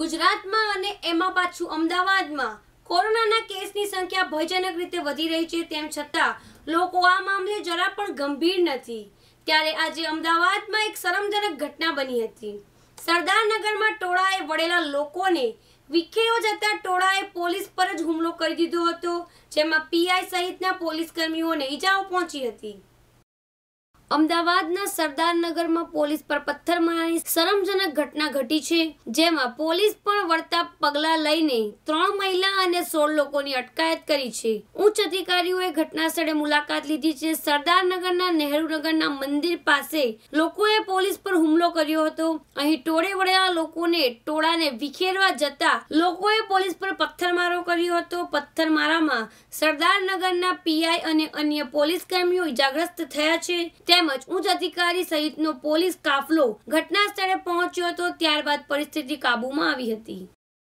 ગુજરાતમાં અને એમાં પાછું અમદાવાદમાં કોરોનાના કેસની સંખ્યા ભયજનક રીતે વધી રહી છે તેમ છતાં લોકો આ મામલે જરા પણ ગંભીર નથી ત્યારે આજે અમદાવાદમાં એક શરમજનક ઘટના બની હતી સરદારનગરમાં ટોળાએ વળેલા લોકોને વિખેરો જતા ટોળાએ પોલીસ પર જ હુમલો કરી દીધો હતો જેમાં પીઆઈ સહિતના પોલીસ કર્મીઓને ઈજાઓ પહોંચી હતી અમદાવાદના સરદારનગરમાં પોલીસ પર પથ્થર મારવાની શરમજનક ઘટના ઘટી છે જેમાં પોલીસ પણ વળતા પગલાં લઈને ત્રણ મહિલા અને સોળ લોકોની અટકાયત કરી છે ઉચ્ચ અધિકારીઓએ ઘટના સ્થળે મુલાકાત લીધી છે સરદારનગરના નહેરુનગરના મંદિર પાસે લોકોએ પોલીસ પર હુમલો કર્યો હતો અહીં ટોળે વળેલા લોકોને ટોળાને વિખેરવા જતા લોકોએ પોલીસ પર પથ્થરમારો કર્યો હતો પથ્થરમારામાં સરદારનગરના પીઆઈ અને અન્ય પોલીસ કર્મીઓ ઇજાગ્રસ્ત થયા છે તેમજ ઉચ્ચ અધિકારી સહિતનો પોલીસ કાફલો ઘટના સ્થળે પહોંચ્યો હતો ત્યારબાદ પરિસ્થિતિ કાબૂમાં આવી હતી